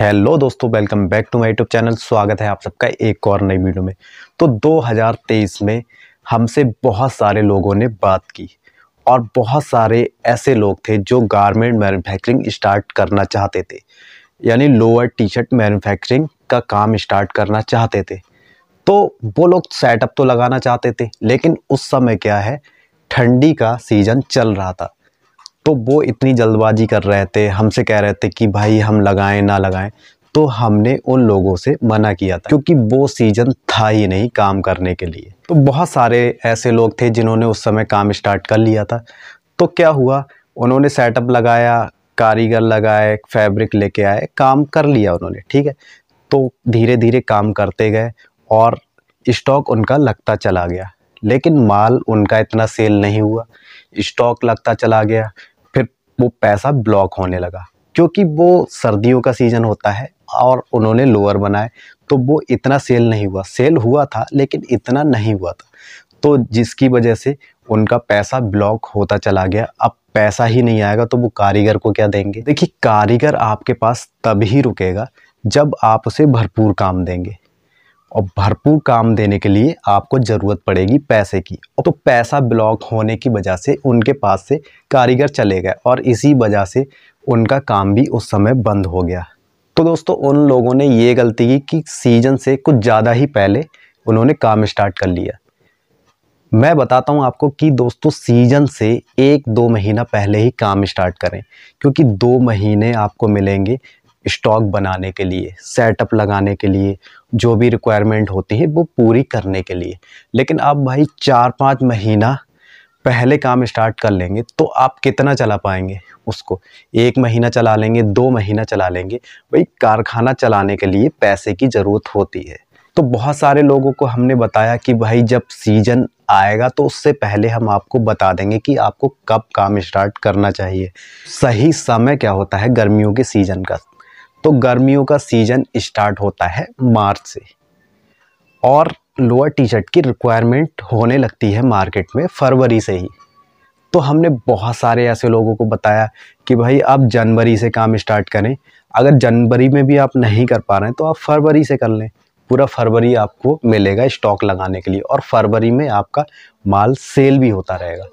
hello दोस्तों welcome back to my YouTube channel स्वागत है आप सबका एक और नई वीडियो में तो 2023 में हमसे बहुत सारे लोगों ने बात की और बहुत सारे ऐसे लोग थे जो गारमेंट मैन्युफैक्चरिंग स्टार्ट करना चाहते थे यानी लोअर टी शर्ट मैन्युफैक्चरिंग का काम स्टार्ट करना चाहते थे तो वो लोग सेटअप तो लगाना चाहते थे लेकिन उस समय क्या है ठंडी का सीज़न चल रहा था तो वो इतनी जल्दबाजी कर रहे थे हमसे कह रहे थे कि भाई हम लगाएं ना लगाएं तो हमने उन लोगों से मना किया था क्योंकि वो सीज़न था ही नहीं काम करने के लिए तो बहुत सारे ऐसे लोग थे जिन्होंने उस समय काम स्टार्ट कर लिया था तो क्या हुआ उन्होंने सेटअप लगाया कारीगर लगाए फैब्रिक लेके आए काम कर लिया उन्होंने ठीक है तो धीरे धीरे काम करते गए और स्टॉक उनका लगता चला गया लेकिन माल उनका इतना सेल नहीं हुआ स्टॉक लगता चला गया वो पैसा ब्लॉक होने लगा क्योंकि वो सर्दियों का सीज़न होता है और उन्होंने लोअर बनाए तो वो इतना सेल नहीं हुआ सेल हुआ था लेकिन इतना नहीं हुआ था तो जिसकी वजह से उनका पैसा ब्लॉक होता चला गया अब पैसा ही नहीं आएगा तो वो कारीगर को क्या देंगे देखिए कारीगर आपके पास तभी रुकेगा जब आप उसे भरपूर काम देंगे और भरपूर काम देने के लिए आपको ज़रूरत पड़ेगी पैसे की तो पैसा ब्लॉक होने की वजह से उनके पास से कारीगर चले गए और इसी वजह से उनका काम भी उस समय बंद हो गया तो दोस्तों उन लोगों ने ये गलती की कि सीजन से कुछ ज़्यादा ही पहले उन्होंने काम स्टार्ट कर लिया मैं बताता हूँ आपको कि दोस्तों सीजन से एक दो महीना पहले ही काम स्टार्ट करें क्योंकि दो महीने आपको मिलेंगे स्टॉक बनाने के लिए सेटअप लगाने के लिए जो भी रिक्वायरमेंट होती है वो पूरी करने के लिए लेकिन आप भाई चार पाँच महीना पहले काम स्टार्ट कर लेंगे तो आप कितना चला पाएंगे उसको एक महीना चला लेंगे दो महीना चला लेंगे भाई कारखाना चलाने के लिए पैसे की ज़रूरत होती है तो बहुत सारे लोगों को हमने बताया कि भाई जब सीज़न आएगा तो उससे पहले हम आपको बता देंगे कि आपको कब काम स्टार्ट करना चाहिए सही समय क्या होता है गर्मियों के सीज़न का तो गर्मियों का सीज़न स्टार्ट होता है मार्च से और लोअर टी शर्ट की रिक्वायरमेंट होने लगती है मार्केट में फरवरी से ही तो हमने बहुत सारे ऐसे लोगों को बताया कि भाई आप जनवरी से काम स्टार्ट करें अगर जनवरी में भी आप नहीं कर पा रहे हैं तो आप फरवरी से कर लें पूरा फरवरी आपको मिलेगा स्टॉक लगाने के लिए और फरवरी में आपका माल सेल भी होता रहेगा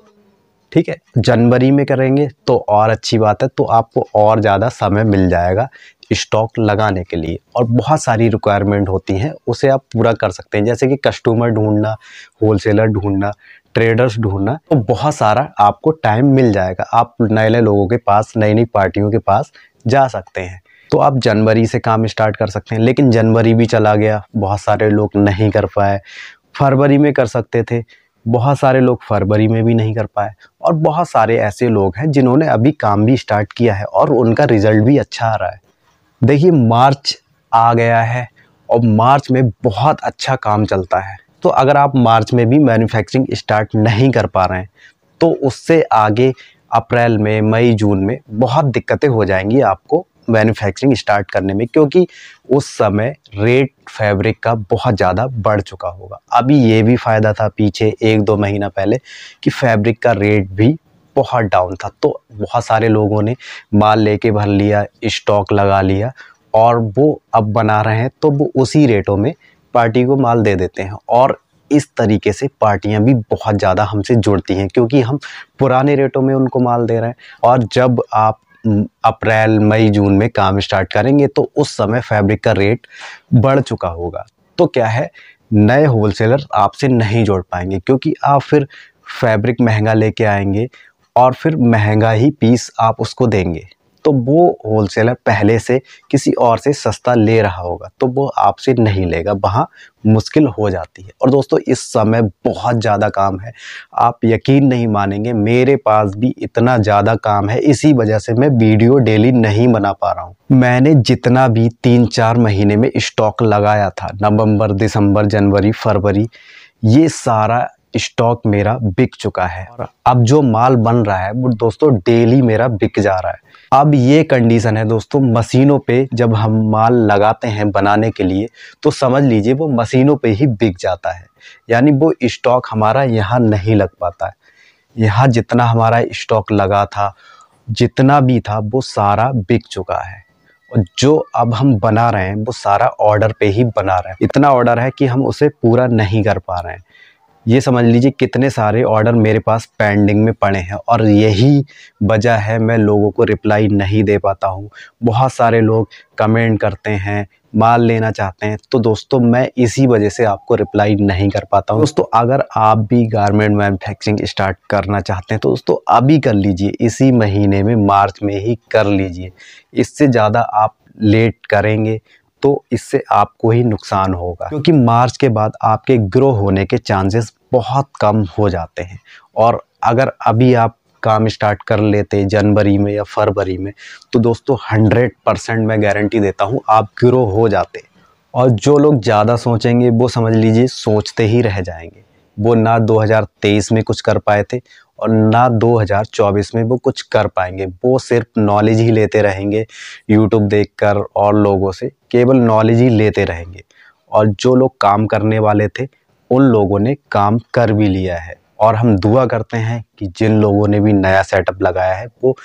ठीक है जनवरी में करेंगे तो और अच्छी बात है तो आपको और ज़्यादा समय मिल जाएगा स्टॉक लगाने के लिए और बहुत सारी रिक्वायरमेंट होती हैं उसे आप पूरा कर सकते हैं जैसे कि कस्टमर ढूंढना होलसेलर ढूंढना ट्रेडर्स ढूंढना तो बहुत सारा आपको टाइम मिल जाएगा आप नए नए लोगों के पास नई नई पार्टियों के पास जा सकते हैं तो आप जनवरी से काम स्टार्ट कर सकते हैं लेकिन जनवरी भी चला गया बहुत सारे लोग नहीं कर पाए फरवरी में कर सकते थे बहुत सारे लोग फरवरी में भी नहीं कर पाए और बहुत सारे ऐसे लोग हैं जिन्होंने अभी काम भी स्टार्ट किया है और उनका रिज़ल्ट भी अच्छा आ रहा है देखिए मार्च आ गया है और मार्च में बहुत अच्छा काम चलता है तो अगर आप मार्च में भी मैन्युफैक्चरिंग स्टार्ट नहीं कर पा रहे हैं तो उससे आगे अप्रैल में मई जून में बहुत दिक्कतें हो जाएंगी आपको मैन्युफैक्चरिंग स्टार्ट करने में क्योंकि उस समय रेट फैब्रिक का बहुत ज़्यादा बढ़ चुका होगा अभी ये भी फ़ायदा था पीछे एक दो महीना पहले कि फैब्रिक का रेट भी बहुत डाउन था तो बहुत सारे लोगों ने माल लेके भर लिया स्टॉक लगा लिया और वो अब बना रहे हैं तो वो उसी रेटों में पार्टी को माल दे देते हैं और इस तरीके से पार्टियां भी बहुत ज़्यादा हमसे जुड़ती हैं क्योंकि हम पुराने रेटों में उनको माल दे रहे हैं और जब आप अप्रैल मई जून में काम स्टार्ट करेंगे तो उस समय फैब्रिक का रेट बढ़ चुका होगा तो क्या है नए होलसेलर आपसे नहीं जोड़ पाएंगे क्योंकि आप फिर फैब्रिक महंगा लेके आएंगे और फिर महंगा ही पीस आप उसको देंगे तो वो होलसेलर पहले से किसी और से सस्ता ले रहा होगा तो वो आपसे नहीं लेगा वहाँ मुश्किल हो जाती है और दोस्तों इस समय बहुत ज़्यादा काम है आप यकीन नहीं मानेंगे मेरे पास भी इतना ज़्यादा काम है इसी वजह से मैं वीडियो डेली नहीं बना पा रहा हूँ मैंने जितना भी तीन चार महीने में स्टॉक लगाया था नवम्बर दिसंबर जनवरी फरवरी ये सारा स्टॉक मेरा बिक चुका है अब जो माल बन रहा है वो दोस्तों डेली मेरा बिक जा रहा है अब ये कंडीशन है दोस्तों मशीनों पे जब हम माल लगाते हैं बनाने के लिए तो समझ लीजिए वो मशीनों पे ही बिक जाता है यानी वो स्टॉक हमारा यहाँ नहीं लग पाता है यहाँ जितना हमारा स्टॉक लगा था जितना भी था वो सारा बिक चुका है और जो अब हम बना रहे हैं वो सारा ऑर्डर पे ही बना रहे हैं इतना ऑर्डर है कि हम उसे पूरा नहीं कर पा रहे हैं ये समझ लीजिए कितने सारे ऑर्डर मेरे पास पेंडिंग में पड़े हैं और यही वजह है मैं लोगों को रिप्लाई नहीं दे पाता हूँ बहुत सारे लोग कमेंट करते हैं माल लेना चाहते हैं तो दोस्तों मैं इसी वजह से आपको रिप्लाई नहीं कर पाता हूँ दोस्तों अगर आप भी गारमेंट मैन्युफैक्चरिंग स्टार्ट करना चाहते हैं तो दोस्तों अभी कर लीजिए इसी महीने में मार्च में ही कर लीजिए इससे ज़्यादा आप लेट करेंगे तो इससे आपको ही नुकसान होगा क्योंकि मार्च के बाद आपके ग्रो होने के चांसेस बहुत कम हो जाते हैं और अगर अभी आप काम स्टार्ट कर लेते जनवरी में या फरवरी में तो दोस्तों हंड्रेड परसेंट मैं गारंटी देता हूँ आप ग्रो हो जाते और जो लोग ज़्यादा सोचेंगे वो समझ लीजिए सोचते ही रह जाएंगे वो ना 2023 में कुछ कर पाए थे और ना 2024 में वो कुछ कर पाएंगे वो सिर्फ नॉलेज ही लेते रहेंगे यूट्यूब देखकर और लोगों से केवल नॉलेज ही लेते रहेंगे और जो लोग काम करने वाले थे उन लोगों ने काम कर भी लिया है और हम दुआ करते हैं कि जिन लोगों ने भी नया सेटअप लगाया है वो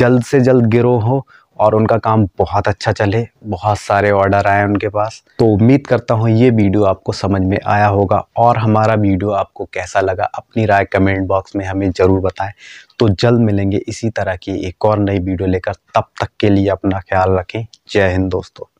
जल्द से जल्द गिरोह हो और उनका काम बहुत अच्छा चले बहुत सारे ऑर्डर आए उनके पास तो उम्मीद करता हूँ ये वीडियो आपको समझ में आया होगा और हमारा वीडियो आपको कैसा लगा अपनी राय कमेंट बॉक्स में हमें ज़रूर बताएं तो जल्द मिलेंगे इसी तरह की एक और नई वीडियो लेकर तब तक के लिए अपना ख्याल रखें जय हिंद दोस्तों